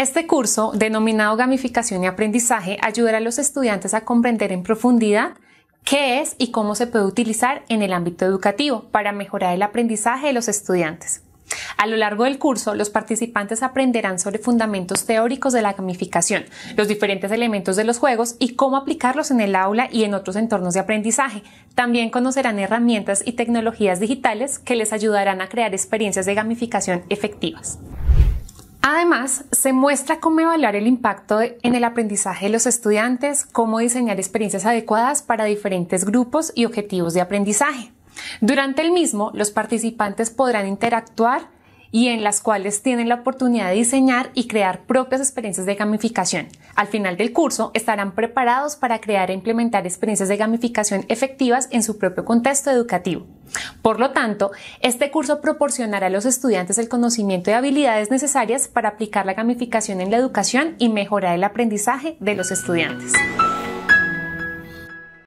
Este curso, denominado Gamificación y Aprendizaje, ayudará a los estudiantes a comprender en profundidad qué es y cómo se puede utilizar en el ámbito educativo para mejorar el aprendizaje de los estudiantes. A lo largo del curso, los participantes aprenderán sobre fundamentos teóricos de la gamificación, los diferentes elementos de los juegos y cómo aplicarlos en el aula y en otros entornos de aprendizaje. También conocerán herramientas y tecnologías digitales que les ayudarán a crear experiencias de gamificación efectivas. Además, se muestra cómo evaluar el impacto en el aprendizaje de los estudiantes, cómo diseñar experiencias adecuadas para diferentes grupos y objetivos de aprendizaje. Durante el mismo, los participantes podrán interactuar y en las cuales tienen la oportunidad de diseñar y crear propias experiencias de gamificación. Al final del curso estarán preparados para crear e implementar experiencias de gamificación efectivas en su propio contexto educativo. Por lo tanto, este curso proporcionará a los estudiantes el conocimiento y habilidades necesarias para aplicar la gamificación en la educación y mejorar el aprendizaje de los estudiantes.